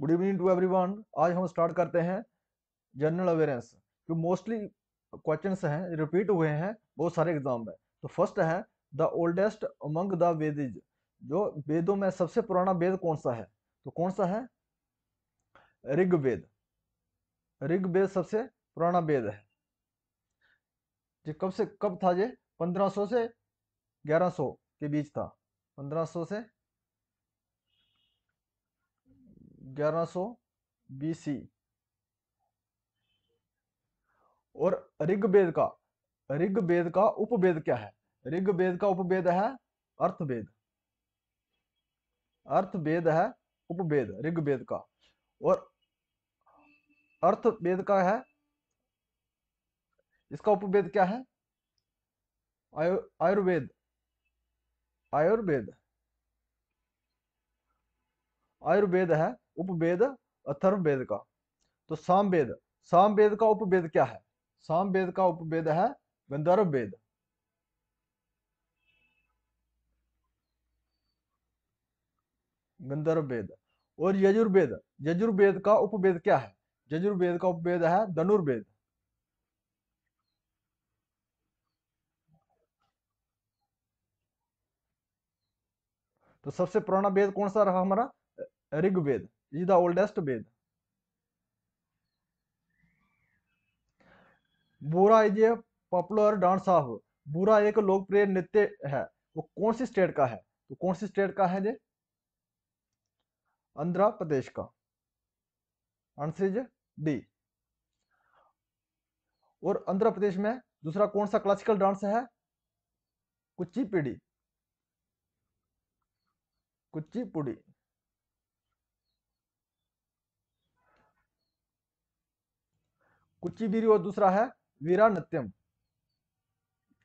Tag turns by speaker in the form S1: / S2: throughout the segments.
S1: Good evening to everyone आज हम start करते हैं जनरल अवेयरेंस जो मोस्टली क्वेश्चंस हैं रिपीट हुए हैं बहुत सारे एग्जाम में तो फर्स्ट है the oldest among the Vedas जो वेदों में सबसे पुराना वेद कौन सा है तो कौन सा है ऋग्वेद ऋग्वेद सबसे पुराना वेद है ये कब से कब था ये 1500 से 1100 के बीच था 1500 से ग्यारह सौ बीसी और ऋग्वेद का ऋग्वेद का उपवेद क्या है ऋग्वेद का उपवेद है अर्थवेद अर्थवेद है उपवेद ऋग्वेद का और अर्थवेद का है इसका उपवेद क्या है आयुर्वेद आयुर्वेद आयुर्वेद है उपभेद अथर्व वेद का तो साम वेद साम वेद का उपभेद क्या है साम वेद का उपभेद है गंधर्व वेद गंधर्व वेद और यजुर्वेद यजुर्वेद का उपवेद क्या है यजुर्वेद का उपवेद है धनुर्वेद तो सबसे पुराना वेद कौन सा रहा हमारा Rigveda is the oldest Ved. बोरा is a popular dance of बुरा एक लोकप्रिय नृत्य है वो कौन सी स्टेट का है तो कौन सी स्टेट का है ये आंध्र प्रदेश का आंसर इज डी और आंध्र प्रदेश में दूसरा कौन सा क्लासिकल डांस है कुचिपीड़ी कुचिपुड़ी कुचिबिरी और दूसरा है वीरा नृत्यम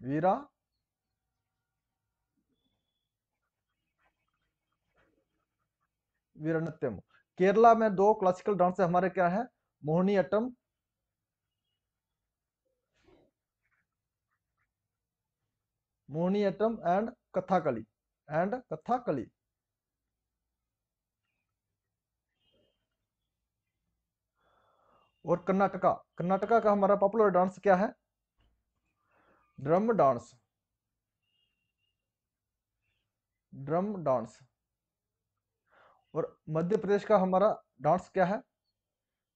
S1: वीरा वीरा नृत्यम केरला में दो क्लासिकल डांस हमारे क्या है मोहनी अट्टम मोहनी अट्टम एंड कथाकली एंड कथाकली और कर्नाटका कर्नाटका का हमारा पॉपुलर डांस क्या है ड्रम डांस ड्रम डांस और मध्य प्रदेश का हमारा डांस क्या है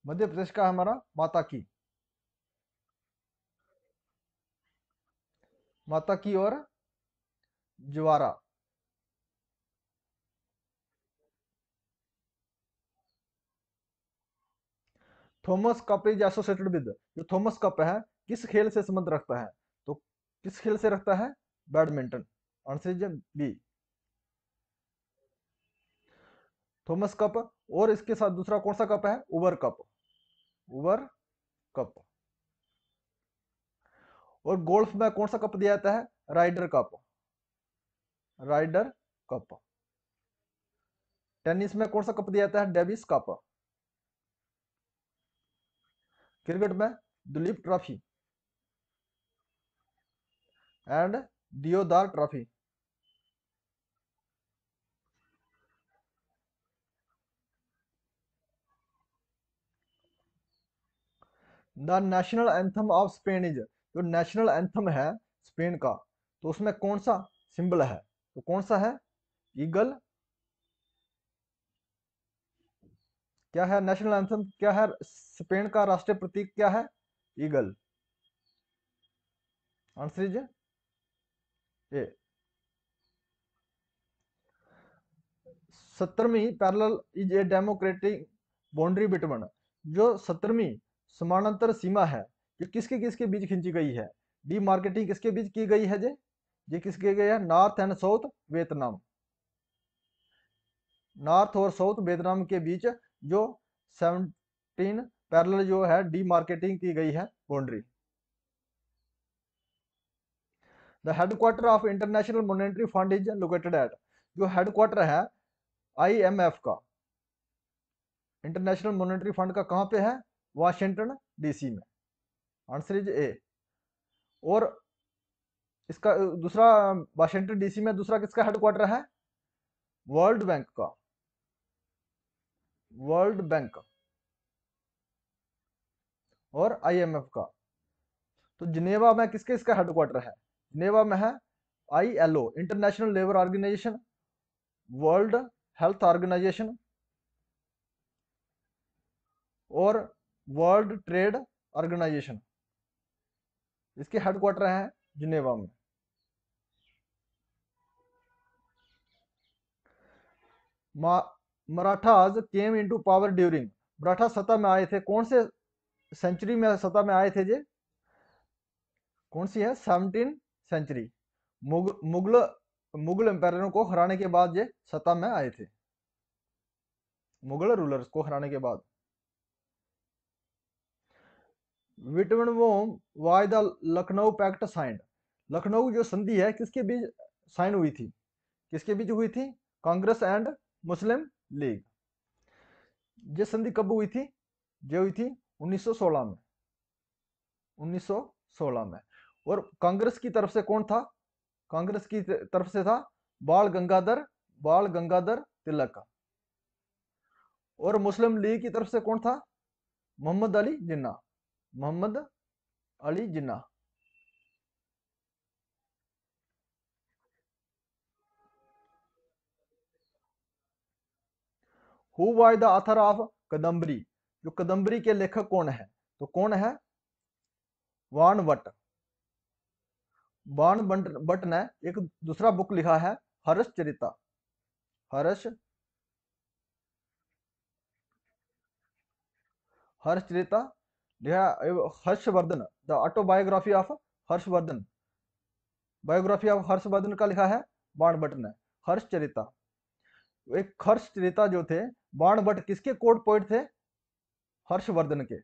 S1: मध्य प्रदेश का हमारा माता की माता की और Jawara Thomas Cup is associated with जो थॉमस कप है किस खेल से संबंध रखता है तो किस खेल से रखता है badminton answer is B Thomas Cup और इसके साथ दूसरा कौन सा कप है उबर कप उबर कप और गोल्फ में कौन सा कप दिया जाता है Ryder Cup Ryder Cup tennis में कौन सा कप दिया जाता है डेविस कप क्रिकेट में Duleep trophy and Deodhar trophy the national anthem of Spain is जो तो नेशनल एंथम है स्पेन का तो उसमें कौन सा सिंबल है तो कौन सा है ईगल क्या है नेशनल एंथम क्या है स्पेन का राष्ट्रीय प्रतीक क्या है ईगल आंसर इज ए सत्तरवीं parallel is a democratic boundary between जो सत्तरवीं समानांतर सीमा है ये किसके किसके बीच खींची गई है डी मार्केटिंग किसके बीच की गई है जे ये किसके गई है north and south Vietnam north और साउथ वियतनाम के बीच जो सेवनटीन पैरल जो है डी मार्केटिंग की गई है boundary the headquarter of International Monetary Fund is located at जो हेडक्वार्टर है आईएमएफ का इंटरनेशनल मोनिट्री फंड का कहां पे है वाशिंगटन डीसी में आंसर इज ए और इसका दूसरा वाशिंगटन डीसी में दूसरा किसका हेडक्वार्टर है वर्ल्ड बैंक का वर्ल्ड बैंक और आईएमएफ का तो जिनेवा में किसके इसका हेडक्वार्टर है जिनेवा में है ILO International Labour Organization World Health Organization और वर्ल्ड ट्रेड ऑर्गेनाइजेशन इसके हेडक्वार्टर है जिनेवा में मा Marathas came into power during Maratha सत्ता में आए थे कौन से सेंचुरी में सत्ता में आए थे जे कौन सी है seventeen century Mughal Mughal empire को हराने के बाद ये सत्ता में आए थे मुगल रूलर्स को हराने के बाद between whom by the Lucknow pact signed Lucknow जो संधि है किसके बीच साइन हुई थी किसके बीच हुई थी कांग्रेस एंड मुस्लिम लीग ये संधि कब हुई थी ये हुई थी 1916 में 1916 में और कांग्रेस की तरफ से कौन था कांग्रेस की तरफ से था बाल गंगाधर बाल गंगाधर तिलक और मुस्लिम लीग की तरफ से कौन था Mohammad Ali Jinnah Mohammad Ali Jinnah who was the author of Kadambari जो कदम्बरी के लेखक कौन है तो कौन है वान वट वान बट ने एक दूसरा बुक लिखा है हर्ष चरिता हर्ष हर्ष चरिता लिखा Harshavardhan the autobiography of Harshavardhan biography of Harshavardhan का लिखा है वाणभट्ट ने हर्ष चरिता एक हर्ष चरिता जो थे भट्ट किसके कोर्ट पॉइंट थे हर्षवर्धन के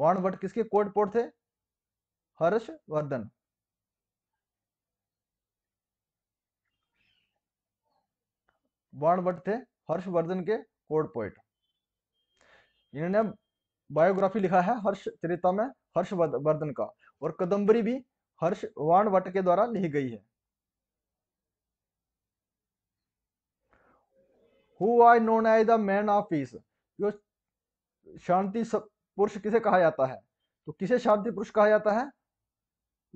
S1: भट्ट किसके कोर्ट पॉइंट थे हर्षवर्धन भट्ट थे हर्षवर्धन के कोर्ट पॉइंट इन्होंने बायोग्राफी लिखा है हर्ष चरित्र में हर्षवर्धन का और कदम्बरी भी हर्ष भट्ट के द्वारा लिखी गई है who are known as the man of peace जो शांति पुरुष किसे कहा जाता है तो किसे शांति पुरुष कहा जाता है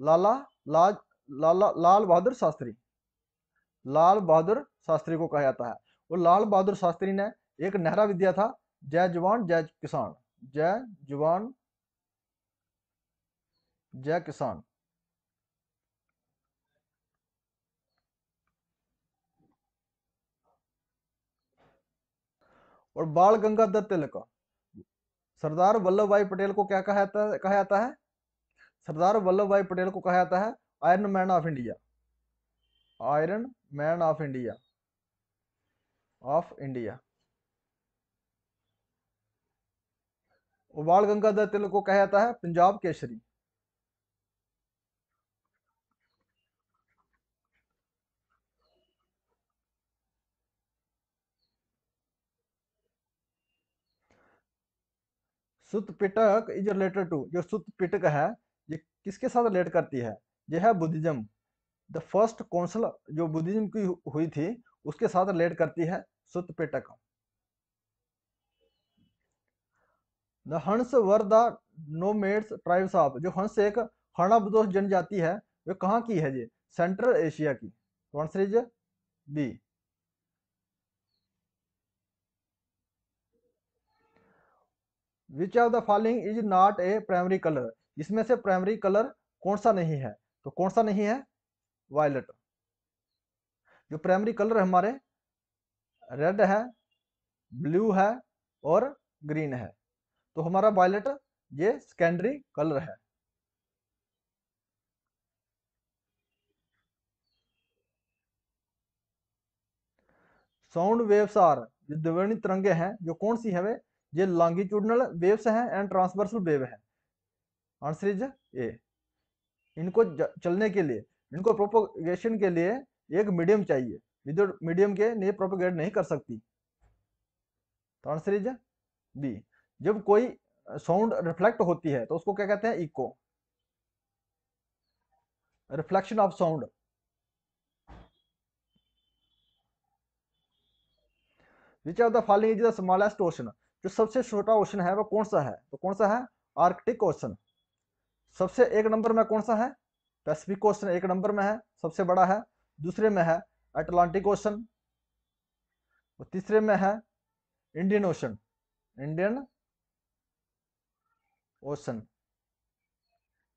S1: लाला लाज लाला लाल बहादुर शास्त्री लाल बहादुर शास्त्री को कहा जाता है और लाल बहादुर शास्त्री ने एक नहरा विद्या था जय जवान जय किसान जय जवान जय किसान और बाल गंगाधर तिलक सरदार वल्लभ भाई पटेल को क्या कहा जाता है कहा जाता है सरदार वल्लभ भाई पटेल को कहा जाता है iron man of India iron man of India of India और बाल गंगाधर तिलक को कहा जाता है पंजाब केसरी सुत पिटक इज रिलेटेड टू जो सुत पिटक है ये किसके साथ रिलेट करती है यह है बुद्धिज्म द फर्स्ट कौंसल जो बुद्धिज्म की हुई थी उसके साथ रिलेट करती है सुत Pitaka the Huns were the nomads tribes of जो हंस एक हर्णाबदोष जनजाति है वे कहाँ की है ये सेंट्रल एशिया की तो answer is B which of the following is not a primary colour इसमें से प्राइमरी कलर कौन सा नहीं है तो कौन सा नहीं है वायलेट जो प्राइमरी कलर हमारे रेड है ब्लू है और ग्रीन है तो हमारा वायलेट ये सेकेंडरी कलर है साउंड वेव्स आर जो द्विवर्णी तरंगे हैं जो कौन सी है वे ये लॉन्गिट्यूडनल वेव्स है एंड ट्रांसवर्सल वेव है आंसर इज ए इनको चलने के लिए इनको प्रोपोगेशन के लिए एक मीडियम चाहिए विदाउट मीडियम के नहीं प्रोपोगेट नहीं कर सकती तो आंसर इज बी जब कोई साउंड रिफ्लेक्ट होती है तो उसको क्या कहते हैं echo reflection of sound which are the following is the smallest ocean जो सबसे छोटा ओशन है वो कौन सा है तो कौन सा है आर्कटिक ओशन सबसे एक नंबर में कौन सा है पैसिफिक ओशन एक नंबर में है सबसे बड़ा है दूसरे में है अटलांटिक ओशन और तीसरे में है इंडियन ओशन इंडियन ओशन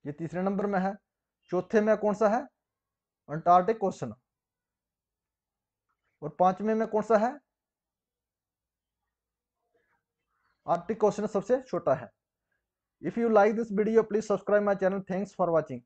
S1: ये तीसरे नंबर में है चौथे में कौन सा है अंटार्कटिक ओशन और पांचवे में कौन सा है आर्टिक क्वेश्चन सबसे छोटा है if you like this video please subscribe my channel thanks for watching